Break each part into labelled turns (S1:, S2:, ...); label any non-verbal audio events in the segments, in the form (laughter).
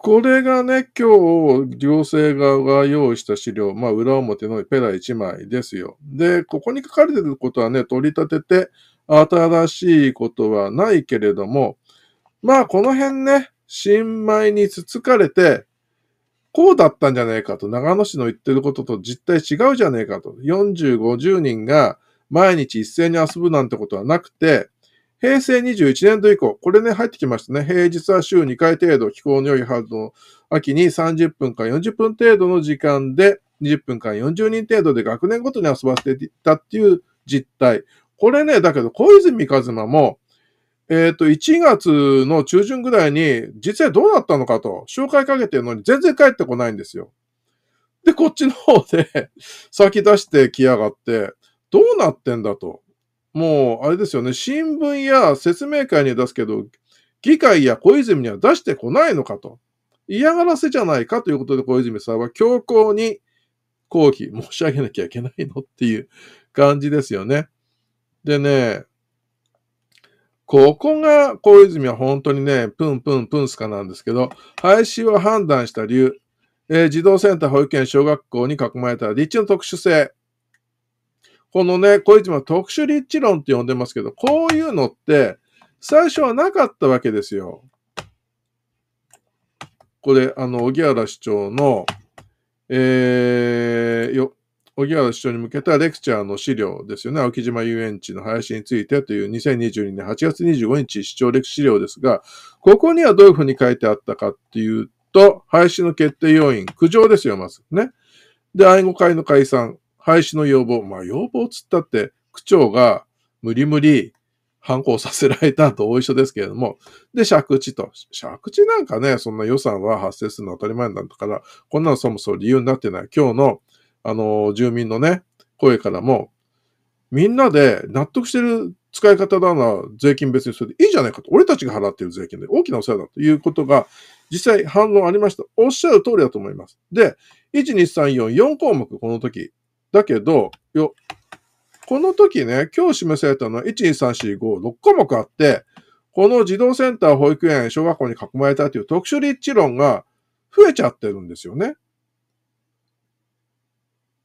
S1: これがね、今日、行政側が用意した資料、まあ、裏表のペラ1枚ですよ。で、ここに書かれてることはね、取り立てて、新しいことはないけれども、まあ、この辺ね、新米につつかれて、こうだったんじゃねえかと、長野市の言ってることと実態違うじゃねえかと、40、50人が毎日一斉に遊ぶなんてことはなくて、平成21年度以降、これね、入ってきましたね。平日は週2回程度、気候の良いハードの秋に30分か40分程度の時間で、20分か40人程度で学年ごとに遊ばせていたっていう実態。これね、だけど、小泉一馬も、えっ、ー、と、1月の中旬ぐらいに、実際どうなったのかと、紹介かけてるのに全然帰ってこないんですよ。で、こっちの方で先出してきやがって、どうなってんだと。もう、あれですよね、新聞や説明会には出すけど、議会や小泉には出してこないのかと。嫌がらせじゃないかということで、小泉さんは強硬に抗議申し上げなきゃいけないのっていう感じですよね。でね、ここが小泉は本当にね、プンプンプンスカなんですけど、廃止を判断した理由、えー、児童センター、保育園、小学校に囲まれた立地の特殊性、このね、小泉は特殊立地論って呼んでますけど、こういうのって、最初はなかったわけですよ。これ、あの、荻原市長の、えー、よ、荻原市長に向けたレクチャーの資料ですよね。青木島遊園地の林についてという2022年8月25日市長歴史資料ですが、ここにはどういうふうに書いてあったかっていうと、廃止の決定要因、苦情ですよ、まずね。で、愛護会の解散。廃止の要望。まあ、要望つったって、区長が無理無理反抗させられたとお一緒ですけれども、(laughs) で、借地と。借地なんかね、そんな予算は発生するのは当たり前なんだから、こんなのそもそも理由になってない。今日の、あの、住民のね、声からも、みんなで納得してる使い方な税金別にそれでいいじゃないかと。俺たちが払ってる税金で大きなお世話だということが、実際反論ありました。おっしゃる通りだと思います。で、1、2、3、4、4項目、この時、だけど、よ、この時ね、今日示されたのは1、2、3、4、5、6項目あって、この児童センター、保育園、小学校に囲まれたという特殊立地論が増えちゃってるんですよね。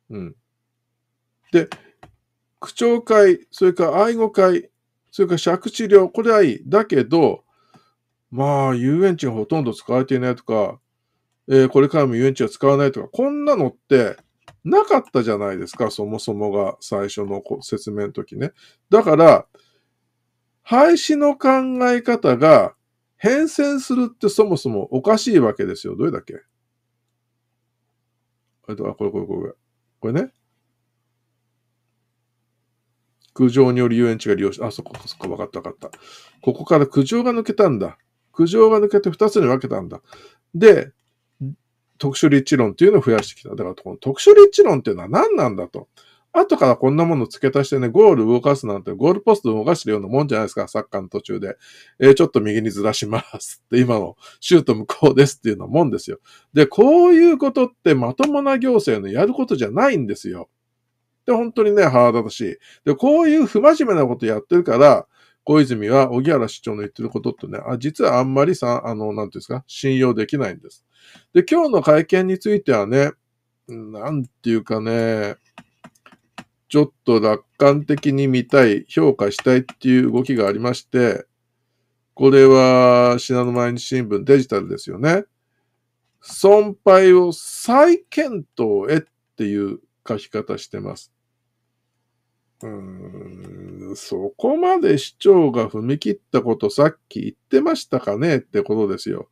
S1: うん。で、区長会、それから愛護会、それから借地料、これはいい。だけど、まあ、遊園地がほとんど使われていないとか、えー、これからも遊園地は使わないとか、こんなのって、なかったじゃないですか、そもそもが最初の説明の時ね。だから、廃止の考え方が変遷するってそもそもおかしいわけですよ。どれだっけと、これこれこれ。これね。苦情により遊園地が利用し、あ、そこ、そこ、わかったわかった。ここから苦情が抜けたんだ。苦情が抜けて二つに分けたんだ。で、特殊立地論っていうのを増やしてきた。だから、この特殊立地論っていうのは何なんだと。後からこんなもの付け足してね、ゴール動かすなんて、ゴールポスト動かしてるようなもんじゃないですか、サッカーの途中で。えー、ちょっと右にずらしますって、今のシュート向こうですっていうのもんですよ。で、こういうことってまともな行政のやることじゃないんですよ。で、本当にね、腹立たしい。で、こういう不真面目なことやってるから、小泉は、小木原市長の言ってることってね、あ実はあんまりさ、あの、なんていうんですか、信用できないんです。で、今日の会見についてはね、なんていうかね、ちょっと楽観的に見たい、評価したいっていう動きがありまして、これは、信濃毎日新聞デジタルですよね。損廃を再検討へっていう書き方してます。うーん、そこまで市長が踏み切ったことさっき言ってましたかねってことですよ。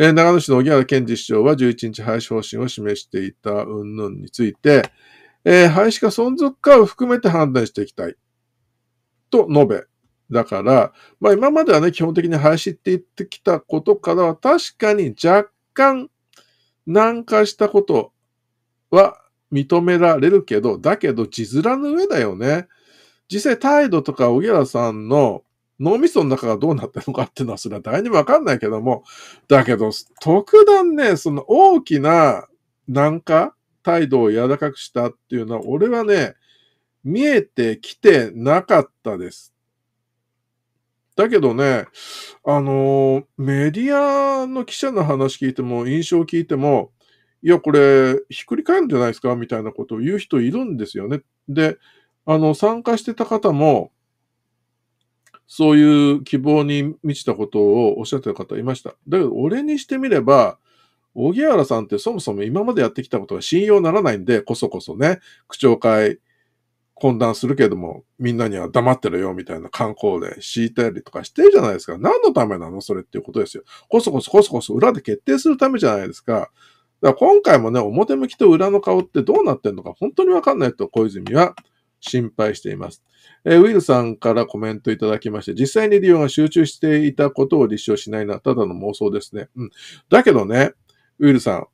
S1: え長野市の荻原健二市長は11日廃止方針を示していた云々について、えー、廃止か存続かを含めて判断していきたい。と述べ。だから、まあ今まではね、基本的に廃止って言ってきたことからは確かに若干難化したことは認められるけど、だけど字面の上だよね。実際態度とか小原さんの脳みその中がどうなってるのかっていうのはそれは誰にもわかんないけども、だけど、特段ね、その大きな軟化、態度を柔らかくしたっていうのは、俺はね、見えてきてなかったです。だけどね、あの、メディアの記者の話聞いても、印象聞いても、いや、これ、ひっくり返るんじゃないですかみたいなことを言う人いるんですよね。で、あの、参加してた方も、そういう希望に満ちたことをおっしゃってる方いました。だけど、俺にしてみれば、荻原さんってそもそも今までやってきたことが信用ならないんで、こそこそね、口調会、懇談するけども、みんなには黙ってるよ、みたいな観光で敷いたりとかしてるじゃないですか。何のためなのそれっていうことですよ。こそこそこそこそ裏で決定するためじゃないですか。だから今回もね、表向きと裏の顔ってどうなってんのか本当にわかんないと、小泉は心配しています。えー、ウィルさんからコメントいただきまして、実際にリオが集中していたことを立証しないのはただの妄想ですね。うん。だけどね、ウィルさん、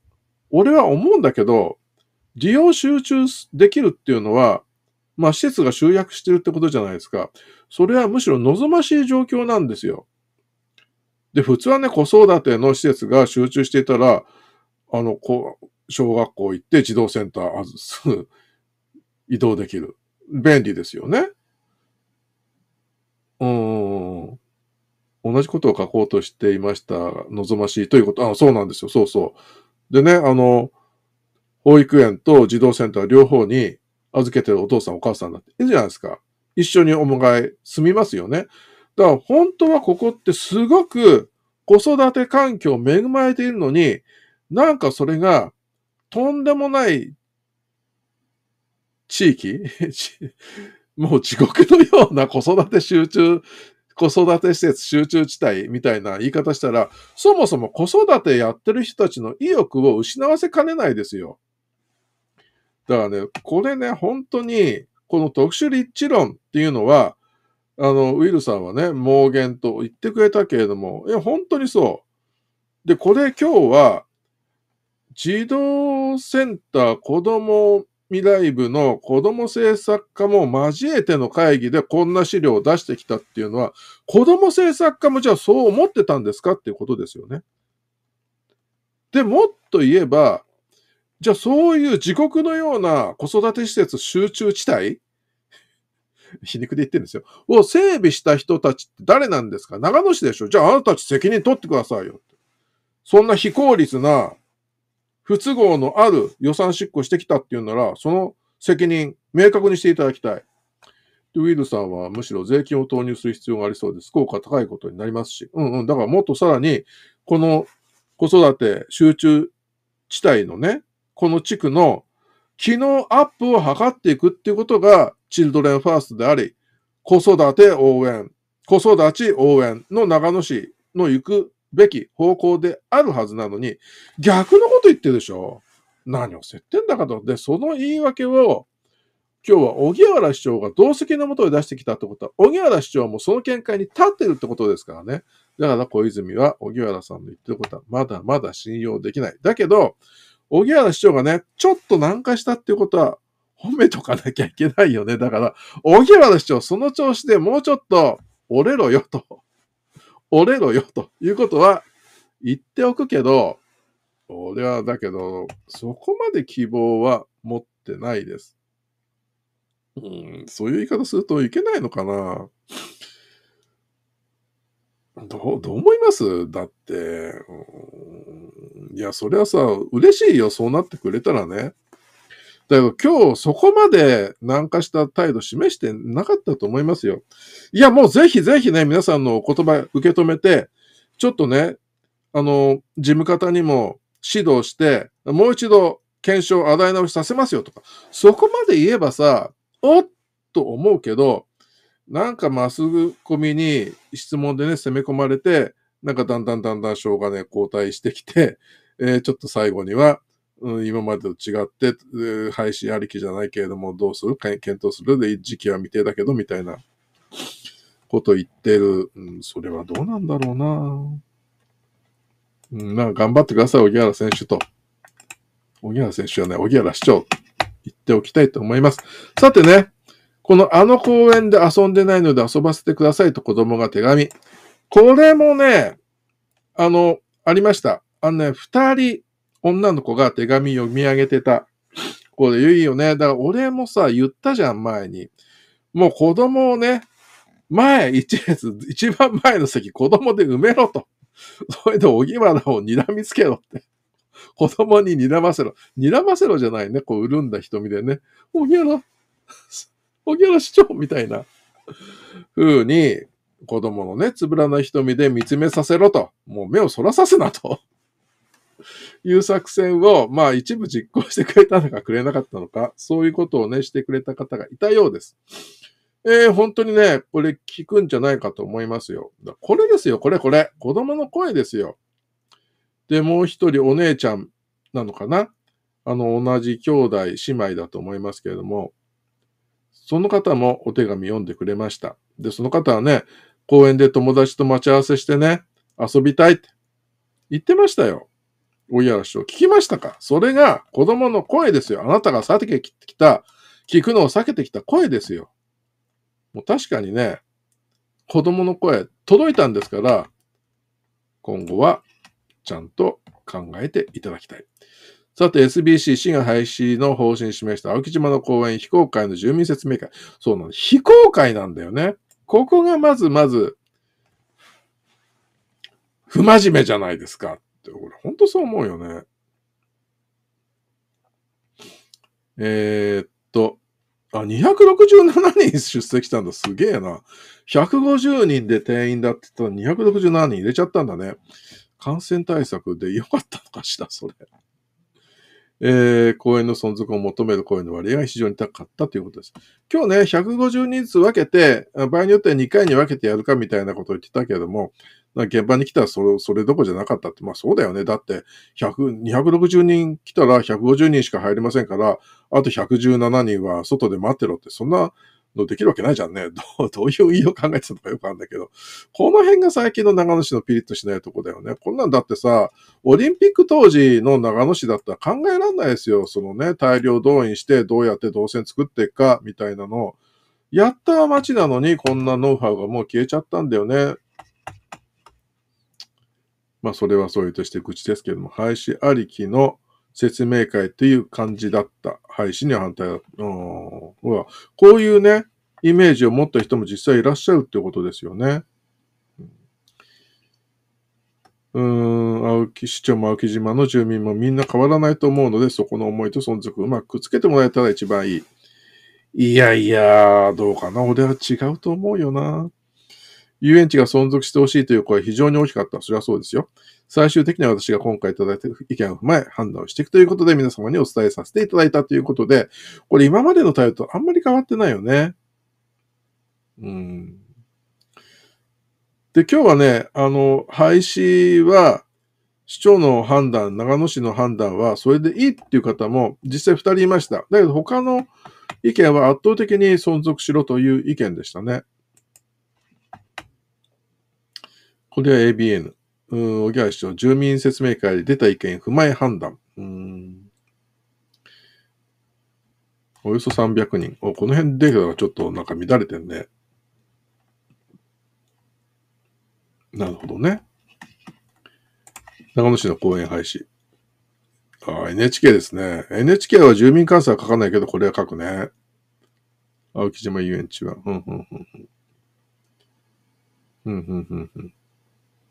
S1: 俺は思うんだけど、利用集中できるっていうのは、まあ、施設が集約してるってことじゃないですか。それはむしろ望ましい状況なんですよ。で、普通はね、子育ての施設が集中していたら、あの、こ小学校行って児童センター、移動できる。便利ですよね。うん。同じことを書こうとしていました。望ましいということ。あ、そうなんですよ。そうそう。でね、あの、保育園と児童センター両方に預けてるお父さんお母さんだっていいじゃないですか。一緒にお迎え住みますよね。だから本当はここってすごく子育て環境恵まれているのに、なんかそれがとんでもない地域 (laughs) もう地獄のような子育て集中、子育て施設集中地帯みたいな言い方したら、そもそも子育てやってる人たちの意欲を失わせかねないですよ。だからね、これね、本当に、この特殊立地論っていうのは、あの、ウィルさんはね、盲言と言ってくれたけれども、いや、本当にそう。で、これ今日は、児童センター、子供未来部の子ども政策課も交えての会議でこんな資料を出してきたっていうのは、子ども政策課もじゃあそう思ってたんですかっていうことですよね。でもっと言えば、じゃあそういう自国のような子育て施設集中地帯 (laughs) 皮肉で言ってるんですよ。を整備した人たちって誰なんですか長野市でしょじゃああなたたち責任取ってくださいよ。そんな非効率な不都合のある予算執行してきたっていうなら、その責任、明確にしていただきたい。でウィルさんはむしろ税金を投入する必要がありそうです。効果高いことになりますし。うんうん。だからもっとさらに、この子育て集中地帯のね、この地区の機能アップを図っていくっていうことが、チルドレンファーストであり、子育て応援、子育ち応援の長野市の行くべき方向であるはずなのに、逆のこと言ってるでしょ何をせってんだかと。で、その言い訳を、今日は荻原市長が同席のもとで出してきたってことは、荻原市長もその見解に立ってるってことですからね。だから小泉は荻原さんの言ってることはまだまだ信用できない。だけど、荻原市長がね、ちょっと難化したっていうことは褒めとかなきゃいけないよね。だから、荻原市長その調子でもうちょっと折れろよと。折れろよということは言っておくけど、俺はだけど、そこまで希望は持ってないです。うん、そういう言い方するといけないのかなどう、どう思いますだって、うん、いや、それはさ、嬉しいよ、そうなってくれたらね。だけど今日そこまで軟化した態度示してなかったと思いますよ。いや、もうぜひぜひね、皆さんのお言葉受け止めて、ちょっとね、あの、事務方にも指導して、もう一度検証、洗い直しさせますよとか、そこまで言えばさ、おっと思うけど、なんかマスコミに質問でね、攻め込まれて、なんかだんだんだんだんしょうがね、交代してきて、えー、ちょっと最後には、うん、今までと違って、配信ありきじゃないけれども、どうする検討するで、時期は未定だけど、みたいなこと言ってる。うん、それはどうなんだろうな。うん、なんか頑張ってください、荻原選手と。荻原選手はね、荻原市長、言っておきたいと思います。さてね、このあの公園で遊んでないので遊ばせてくださいと子供が手紙。これもね、あの、ありました。あのね、二人、女の子が手紙読み上げてた。これいいよね。だから俺もさ、言ったじゃん、前に。もう子供をね、前一列、一番前の席、子供で埋めろと。それで荻原を睨みつけろって。子供に睨ませろ。睨ませろじゃないね。こう、潤んだ瞳でね。荻原、荻原市長みたいな風に、子供のね、つぶらな瞳で見つめさせろと。もう目をそらさせなと。いう作戦を、まあ一部実行してくれたのかくれなかったのか、そういうことをね、してくれた方がいたようです。えー、本当にね、これ聞くんじゃないかと思いますよ。これですよ、これこれ。子供の声ですよ。で、もう一人お姉ちゃんなのかなあの、同じ兄弟、姉妹だと思いますけれども、その方もお手紙読んでくれました。で、その方はね、公園で友達と待ち合わせしてね、遊びたいって言ってましたよ。追い嵐を聞きましたかそれが子供の声ですよ。あなたが避けてきた、聞くのを避けてきた声ですよ。もう確かにね、子供の声届いたんですから、今後はちゃんと考えていただきたい。さて、SBC、市が廃止の方針を示した青木島の公園非公開の住民説明会。そうなの。非公開なんだよね。ここがまずまず、不真面目じゃないですか、俺ほんとそう思うよね。えー、っと、あ、267人出席したんだ。すげえな。150人で定員だって言ったら267人入れちゃったんだね。感染対策でよかったのかしら、それ。えー、公演の存続を求める声の割合が非常に高かったということです。今日ね、150人ずつ分けて、場合によっては2回に分けてやるかみたいなことを言ってたけれども、現場に来たらそれそれどこじゃなかったって、まあそうだよね。だって、260人来たら150人しか入りませんから、あと117人は外で待ってろって、そんなのできるわけないじゃんね。(laughs) どうどういう意味を考えてたのかよくあるんだけど、この辺が最近の長野市のピリッとしないとこだよね。こんなんだってさ、オリンピック当時の長野市だったら考えらんないですよ。そのね、大量動員してどうやって動線作っていくかみたいなのを。やった街なのにこんなノウハウがもう消えちゃったんだよね。まあそれはそういうとして愚痴ですけども、廃止ありきの説明会という感じだった。廃止には反対だった。ほら、こういうね、イメージを持った人も実際いらっしゃるってことですよね。うーん、青木市長も青木島の住民もみんな変わらないと思うので、そこの思いと存続をうまくくっつけてもらえたら一番いい。いやいや、どうかな。俺は違うと思うよな。遊園地が存続してほしいという声は非常に大きかった。そりゃそうですよ。最終的には私が今回いただいた意見を踏まえ判断をしていくということで皆様にお伝えさせていただいたということで、これ今までの対応とあんまり変わってないよね。うん。で、今日はね、あの、廃止は、市長の判断、長野市の判断は、それでいいっていう方も実際二人いました。だけど他の意見は圧倒的に存続しろという意見でしたね。これは ABN。うん、原市長、住民説明会で出た意見、踏まえ判断。うんおよそ300人。お、この辺出ータがちょっとなんか乱れてるね。なるほどね。長野市の公園廃止。あ、NHK ですね。NHK は住民監査は書かないけど、これは書くね。青木島遊園地は。うん、うん、うん。うん、うん、うん、うん。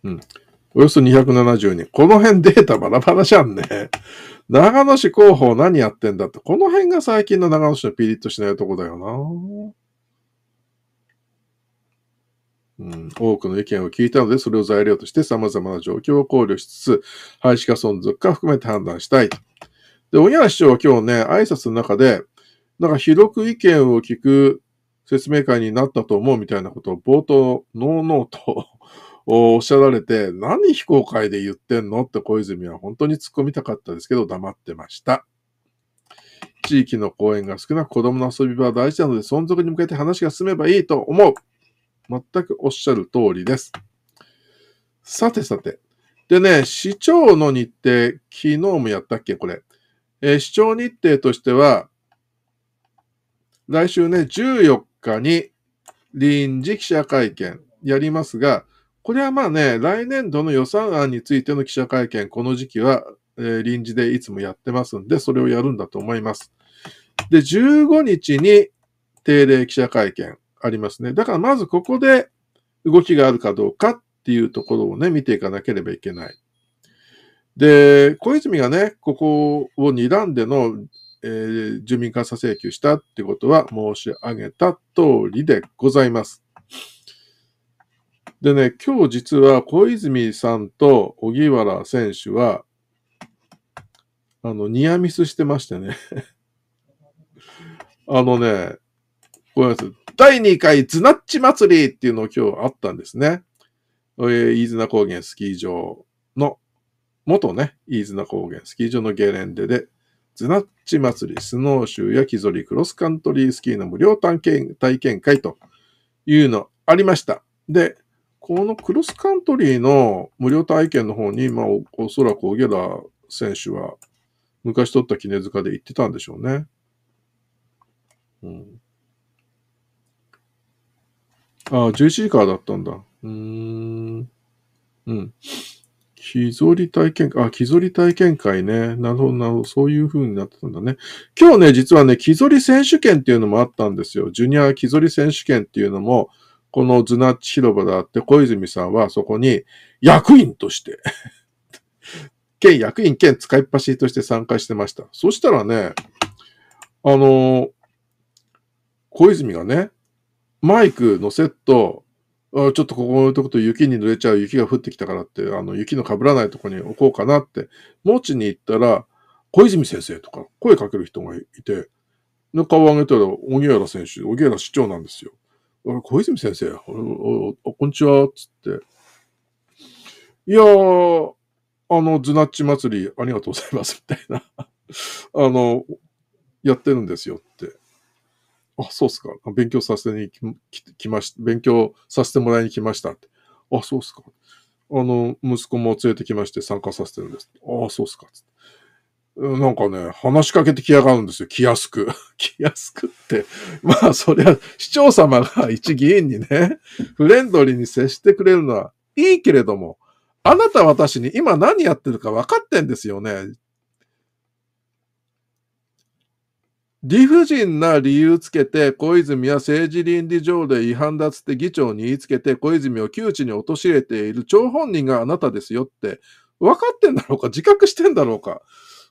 S1: うん。およそ270人。この辺データバラバラじゃんね。長野市広報何やってんだって。この辺が最近の長野市のピリッとしないとこだよな。うん、多くの意見を聞いたので、それを材料として様々な状況を考慮しつつ、廃止か存続か含めて判断したい。で、小原市長は今日ね、挨拶の中で、なんか広く意見を聞く説明会になったと思うみたいなことを冒頭、ノーノーとおっしゃられて、何非公開で言ってんのって小泉は本当に突っ込みたかったですけど、黙ってました。地域の公園が少なく子供の遊び場は大事なので、存続に向けて話が進めばいいと思う。全くおっしゃる通りです。さてさて。でね、市長の日程、昨日もやったっけ、これ。えー、市長日程としては、来週ね、14日に臨時記者会見やりますが、これはまあね、来年度の予算案についての記者会見、この時期は、えー、臨時でいつもやってますんで、それをやるんだと思います。で、15日に定例記者会見ありますね。だからまずここで動きがあるかどうかっていうところをね、見ていかなければいけない。で、小泉がね、ここを睨んでの、えー、住民監査請求したってことは申し上げた通りでございます。でね、今日実は小泉さんと荻原選手は、あの、ニアミスしてましてね (laughs) あのね、ごめんなさい。第2回ズナッチ祭りっていうの今日あったんですね。えー、飯綱高原スキー場の、元ね、飯綱高原スキー場のゲレンデで、ズナッチ祭り、スノーシューや木ぞり、クロスカントリースキーの無料体験会というのありました。で、このクロスカントリーの無料体験の方に、まあ、おそらくゲラ選手は、昔取った絹塚で行ってたんでしょうね。うん。ああ、11時からだったんだ。うーん。うん。木ぞり体験あ、木ぞり体験会ね。なるほど、なるほど。そういう風になってたんだね。今日ね、実はね、木ぞり選手権っていうのもあったんですよ。ジュニア木ぞり選手権っていうのも、このズナッチ広場であって、小泉さんはそこに役員として (laughs) 県役員兼使いっ走りとして参加してました。そしたらね、あの、小泉がね、マイクのセット、ちょっとここのとこと雪に濡れちゃう、雪が降ってきたからって、あの、雪の被らないとこに置こうかなって、持ちに行ったら、小泉先生とか声かける人がいて、顔を上げたら、荻原選手、荻原市長なんですよ。俺、小泉先生、おおこんにちは、つって。いやー、あの、ズナッチ祭りありがとうございます、みたいな。(laughs) あの、やってるんですよって。あ、そうっすか。勉強させに来まし、勉強させてもらいに来ましたって。あ、そうっすか。あの、息子も連れてきまして参加させてるんです。ああ、そうっすか。なんかね、話しかけてきやがるんですよ。気安く。(laughs) 気安くって。(laughs) まあ、そりゃ、市長様が一議員にね、フレンドリーに接してくれるのはいいけれども、あなた私に今何やってるか分かってんですよね。理不尽な理由つけて、小泉は政治倫理条例違反だつって議長に言いつけて、小泉を窮地に陥れている張本人があなたですよって、分かってんだろうか自覚してんだろうか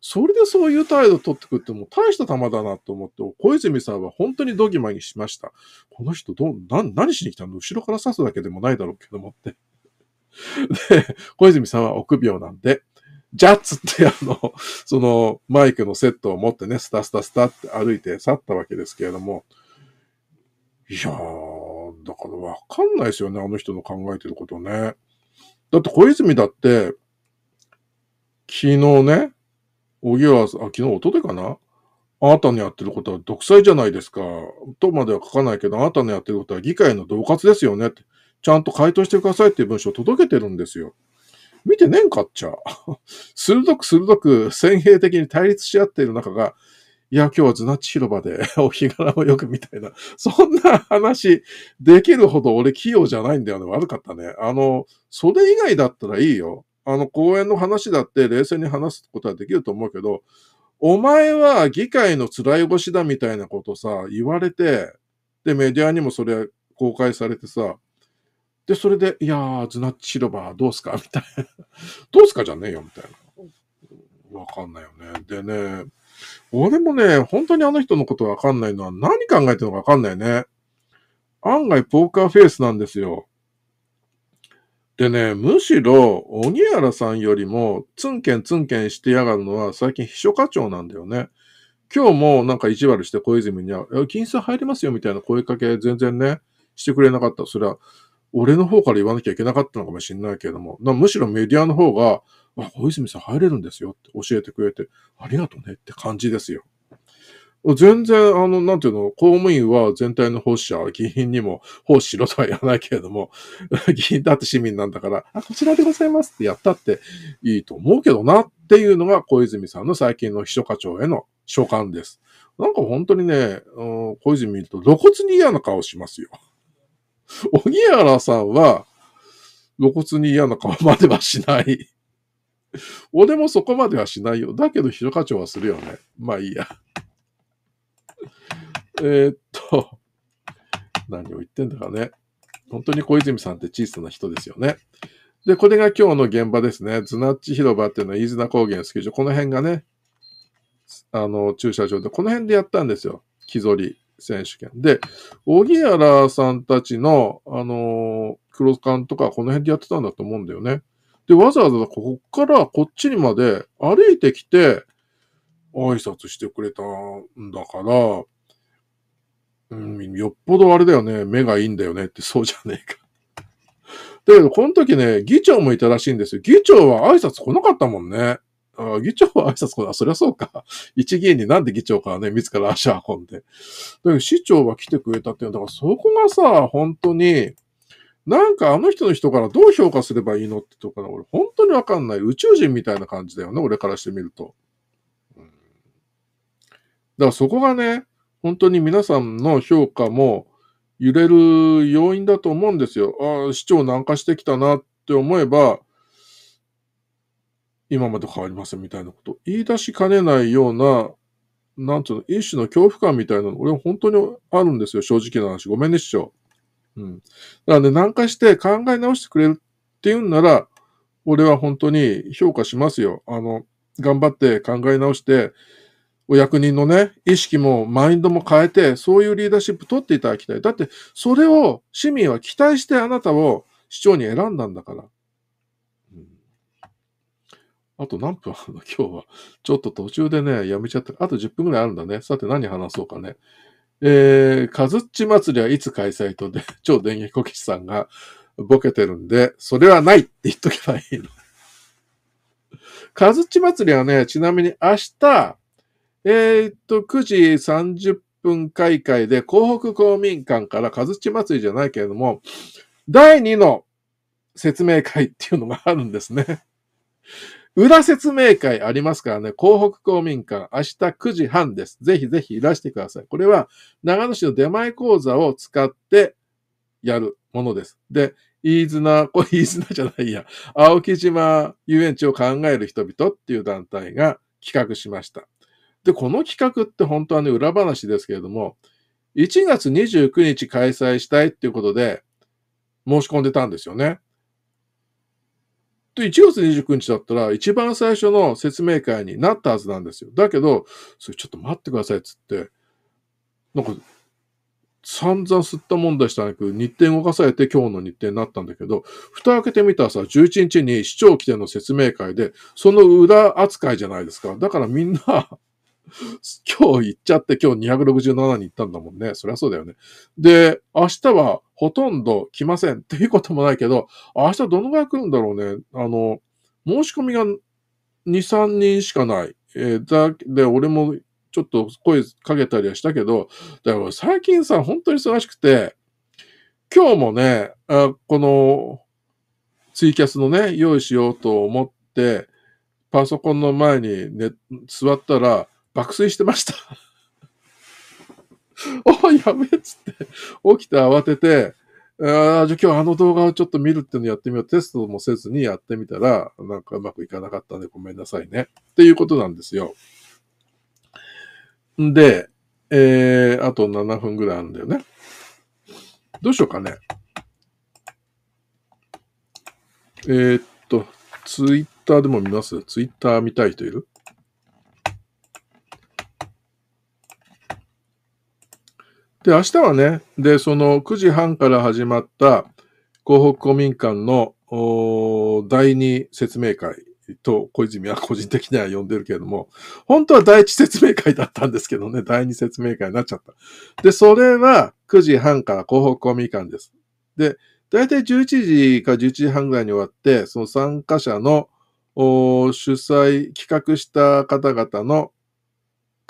S1: それでそういう態度を取ってくってもう大した球だなと思って、小泉さんは本当にドギマにしました。この人どう、な、何しに来たの後ろから刺すだけでもないだろうけどもって。で、小泉さんは臆病なんで、ジャッツってあの、そのマイクのセットを持ってね、スタスタスタって歩いて去ったわけですけれども、いやー、だからわかんないですよね、あの人の考えてることね。だって小泉だって、昨日ね、おぎは、あ、昨日、おとでかなあなたのやってることは独裁じゃないですか。とまでは書かないけど、あなたのやってることは議会の恫喝ですよねって。ちゃんと回答してくださいっていう文章を届けてるんですよ。見てねえんかっちゃ。(laughs) 鋭く鋭く先鋭的に対立し合っている中が、いや、今日はズナッチ広場で (laughs) お日柄をよくみたいな、そんな話できるほど俺器用じゃないんだよね。悪かったね。あの、それ以外だったらいいよ。あの、講演の話だって冷静に話すことはできると思うけど、お前は議会の辛い腰だみたいなことさ、言われて、で、メディアにもそれ公開されてさ、で、それで、いやー、ズナッチシロバーどうすかみたいな。(laughs) どうすかじゃねえよ、みたいな。わかんないよね。でね、俺もね、本当にあの人のことわかんないのは何考えてるのかわかんないね。案外ポーカーフェイスなんですよ。でね、むしろ、鬼原さんよりも、ツンケンツンケンしてやがるのは、最近秘書課長なんだよね。今日もなんか意地悪して小泉には、金さ入りますよみたいな声かけ全然ね、してくれなかった。それは、俺の方から言わなきゃいけなかったのかもしれないけれども、むしろメディアの方が、小泉さん入れるんですよって教えてくれて、ありがとうねって感じですよ。全然、あの、なんていうの、公務員は全体の奉仕は議員にも奉仕しろとは言わないけれども、議 (laughs) 員だって市民なんだから、あ、こちらでございますってやったっていいと思うけどなっていうのが小泉さんの最近の秘書課長への所感です。なんか本当にね、小泉見ると露骨に嫌な顔しますよ。小 (laughs) 木原さんは露骨に嫌な顔まではしない。俺もそこまではしないよ。だけど秘書課長はするよね。まあいいや。えー、っと、何を言ってんだかね。本当に小泉さんって小さな人ですよね。で、これが今日の現場ですね。ズナッチ広場っていうのは飯綱高原スキー場。この辺がね、あの、駐車場で、この辺でやったんですよ。木ぞり選手権。で、荻原さんたちの、あの、クロスカンとかこの辺でやってたんだと思うんだよね。で、わざわざここからこっちにまで歩いてきて、挨拶してくれたんだから、うん、よっぽどあれだよね、目がいいんだよねってそうじゃねえか。だけど、この時ね、議長もいたらしいんですよ。議長は挨拶来なかったもんね。あ議長は挨拶来ない。そりゃそうか。一議員になんで議長からね、自ら足を運んで。だけど、市長は来てくれたっていうのは、だからそこがさ、本当に、なんかあの人の人からどう評価すればいいのってところ俺本当にわかんない。宇宙人みたいな感じだよね、俺からしてみると。うん、だからそこがね、本当に皆さんの評価も揺れる要因だと思うんですよ。ああ、市長軟化してきたなって思えば、今まで変わりませんみたいなこと言い出しかねないような、なんつうの、一種の恐怖感みたいなの、俺は本当にあるんですよ、正直な話。ごめんね、市長。うん。だからね、軟化して考え直してくれるっていうんなら、俺は本当に評価しますよ。あの、頑張って考え直して、お役人のね、意識もマインドも変えて、そういうリーダーシップ取っていただきたい。だって、それを市民は期待してあなたを市長に選んだんだから。うん、あと何分あるの (laughs) 今日は。ちょっと途中でね、やめちゃった。あと10分ぐらいあるんだね。さて何話そうかね。えー、かずっち祭りはいつ開催とで、(laughs) 超電撃けしさんがボケてるんで、それはないって言っとけばいいの。か (laughs) ずっち祭りはね、ちなみに明日、えー、っと、9時30分開会で、港北公民館から、かずち祭りじゃないけれども、第2の説明会っていうのがあるんですね。裏説明会ありますからね、港北公民館、明日9時半です。ぜひぜひいらしてください。これは、長野市の出前講座を使ってやるものです。で、飯綱、これ飯綱じゃないや、青木島遊園地を考える人々っていう団体が企画しました。で、この企画って本当はね、裏話ですけれども、1月29日開催したいっていうことで、申し込んでたんですよね。で、1月29日だったら、一番最初の説明会になったはずなんですよ。だけど、それちょっと待ってくださいっつって、なんか、散々吸ったもんしたなく、日程動かされて今日の日程になったんだけど、蓋開けてみたらさ、11日に市長来ての説明会で、その裏扱いじゃないですか。だからみんな (laughs) 今日行っちゃって今日267に行ったんだもんね。そりゃそうだよね。で、明日はほとんど来ませんっていうこともないけど、明日どのぐらい来るんだろうね。あの、申し込みが2、3人しかない。えー、だ、で、俺もちょっと声かけたりはしたけど、だから最近さ、本当に忙しくて、今日もね、あこのツイキャスのね、用意しようと思って、パソコンの前に、ね、座ったら、爆睡してました (laughs) あ、やべえっつって、起きて慌てて、あじゃあ今日あの動画をちょっと見るっていうのやってみよう。テストもせずにやってみたら、なんかうまくいかなかったんでごめんなさいね。っていうことなんですよ。んで、えー、あと7分ぐらいあるんだよね。どうしようかね。えー、っと、ツイッターでも見ますツイッター見たい人いるで、明日はね、で、その9時半から始まった広北公民館の第2説明会と小泉は個人的には呼んでるけれども、本当は第1説明会だったんですけどね、第2説明会になっちゃった。で、それは9時半から広北公民館です。で、大体11時か11時半ぐらいに終わって、その参加者の主催、企画した方々の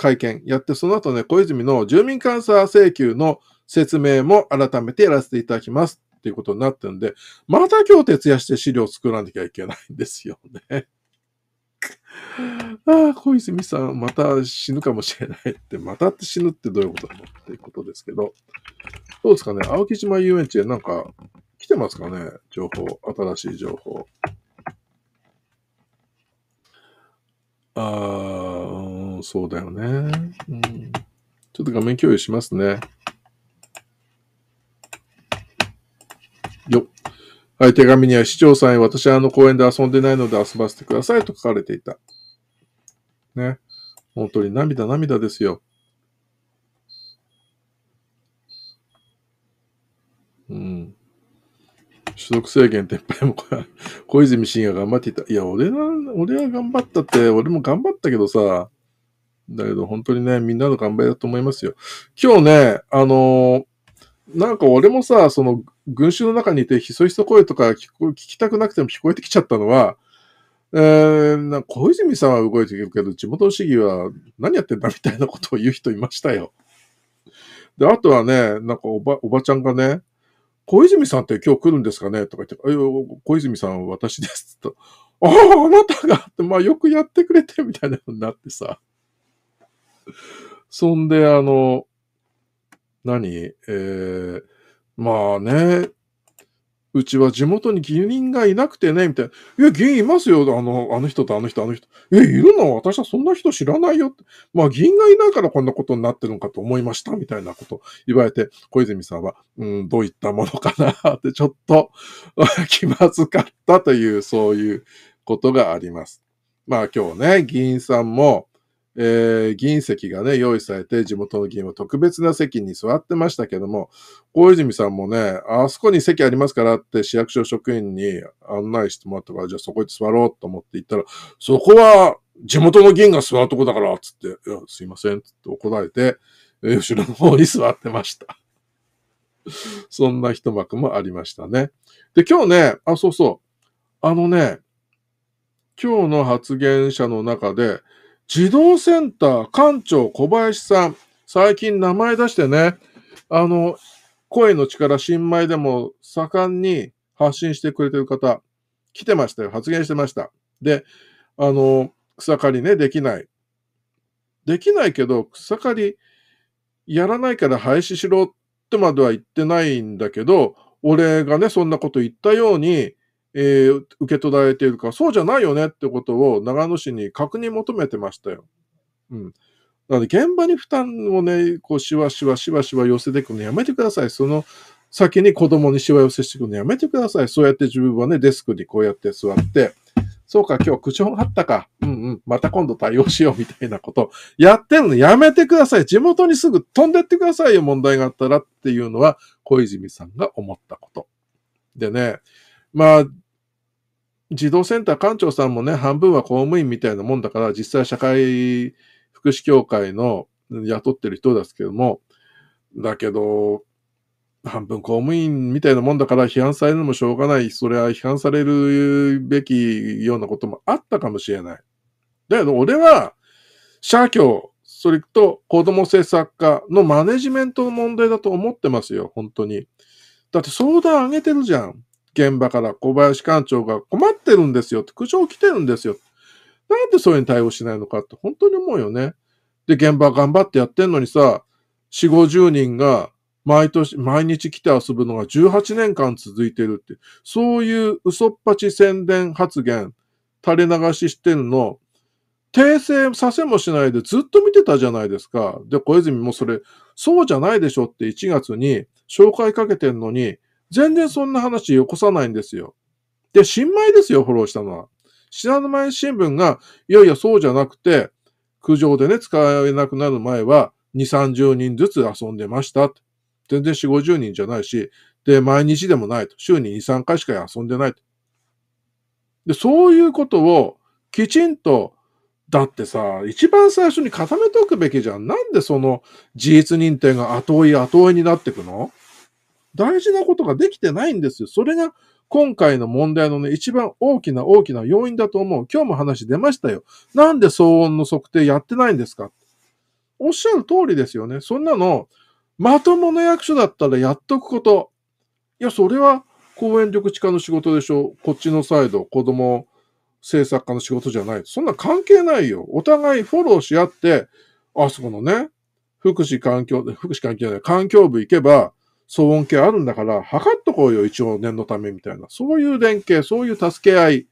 S1: 会見やって、その後ね、小泉の住民監査請求の説明も改めてやらせていただきますっていうことになってるんで、また今日徹夜して資料作らなきゃいけないんですよね。ああ、小泉さん、また死ぬかもしれないって、またって死ぬってどういうことなのっていうことですけど、どうですかね、青木島遊園地へなんか来てますかね、情報、新しい情報。あー、うんそうだよね、うん。ちょっと画面共有しますね。よっ。はい、手紙には市長さんへ私はあの公園で遊んでないので遊ばせてくださいと書かれていた。ね。本当に涙涙ですよ。うん。所得制限撤廃も小泉慎也頑張っていた。いや、俺は、俺は頑張ったって、俺も頑張ったけどさ、だけど本当にね、みんなの頑張りだと思いますよ。今日ね、あのなんか俺もさ、その群衆の中にいてひそひそ声とか聞聞きたくなくても聞こえてきちゃったのは、えー、小泉さんは動いてるけど、地元市議は何やってんだみたいなことを言う人いましたよ。で、あとはね、なんかおば、おばちゃんがね、小泉さんって今日来るんですかねとか言って、小泉さんは私ですと。ああ、あなたがって、まあよくやってくれてみたいなのになってさ。(laughs) そんで、あの、何えー、まあね、うちは地元に議員がいなくてね、みたいな。いや、議員いますよ。あの、あの人とあの人、あの人。え、いるの私はそんな人知らないよって。まあ、議員がいないからこんなことになってるのかと思いました、みたいなこと言われて、小泉さんは、うん、どういったものかなって、(laughs) ちょっと (laughs) 気まずかったという、そういうことがあります。まあ、今日ね、議員さんも、えー、議員席がね、用意されて、地元の議員は特別な席に座ってましたけども、大泉さんもね、あそこに席ありますからって市役所職員に案内してもらったから、じゃあそこに座ろうと思って行ったら、そこは地元の議員が座るとこだから、つって、いや、すいません、つって怒られて、後ろの方に座ってました。(laughs) そんな一幕もありましたね。で、今日ね、あ、そうそう。あのね、今日の発言者の中で、児童センター館長小林さん、最近名前出してね、あの、声の力新米でも盛んに発信してくれてる方、来てましたよ。発言してました。で、あの、草刈りね、できない。できないけど、草刈りやらないから廃止しろってまでは言ってないんだけど、俺がね、そんなこと言ったように、えー、受け取られているか、そうじゃないよねってことを長野市に確認求めてましたよ。うん。なので、現場に負担をね、こう、しわしわしわしわ寄せていくのやめてください。その先に子供にしわ寄せしていくのやめてください。そうやって自分はね、デスクにこうやって座って、そうか、今日口情があったか。うんうん。また今度対応しようみたいなこと。やってるのやめてください。地元にすぐ飛んでってくださいよ。問題があったらっていうのは、小泉さんが思ったこと。でね、まあ、児童センター館長さんもね、半分は公務員みたいなもんだから、実際社会福祉協会の雇ってる人ですけども、だけど、半分公務員みたいなもんだから批判されるのもしょうがない。それは批判されるべきようなこともあったかもしれない。だけど俺は、社協、それと子供政策課のマネジメントの問題だと思ってますよ、本当に。だって相談あげてるじゃん。現場から小林館長が困ってるんですよって、苦情来てるんですよ。なんでそれに対応しないのかって本当に思うよね。で、現場頑張ってやってんのにさ、4、50人が毎年、毎日来て遊ぶのが18年間続いてるって、そういう嘘っぱち宣伝発言、垂れ流ししてるの、訂正させもしないでずっと見てたじゃないですか。で、小泉もそれ、そうじゃないでしょって1月に紹介かけてんのに、全然そんな話よこさないんですよ。で、新米ですよ、フォローしたのは。信濃前新聞が、いやいや、そうじゃなくて、苦情でね、使えなくなる前は、2、30人ずつ遊んでました。全然4、50人じゃないし、で、毎日でもないと。週に2、3回しか遊んでないと。で、そういうことをきちんと、だってさ、一番最初に固めておくべきじゃん。なんでその事実認定が後追い後追いになってくの大事なことができてないんですよ。それが今回の問題のね、一番大きな大きな要因だと思う。今日も話出ましたよ。なんで騒音の測定やってないんですかおっしゃる通りですよね。そんなの、まともな役所だったらやっとくこと。いや、それは公園緑地化の仕事でしょ。こっちのサイド、子供政策家の仕事じゃない。そんな関係ないよ。お互いフォローし合って、あそこのね、福祉環境、福祉環境じゃない、環境部行けば、騒音計あるんだから、測っとこうよ、一応念のためみたいな。そういう連携、そういう助け合い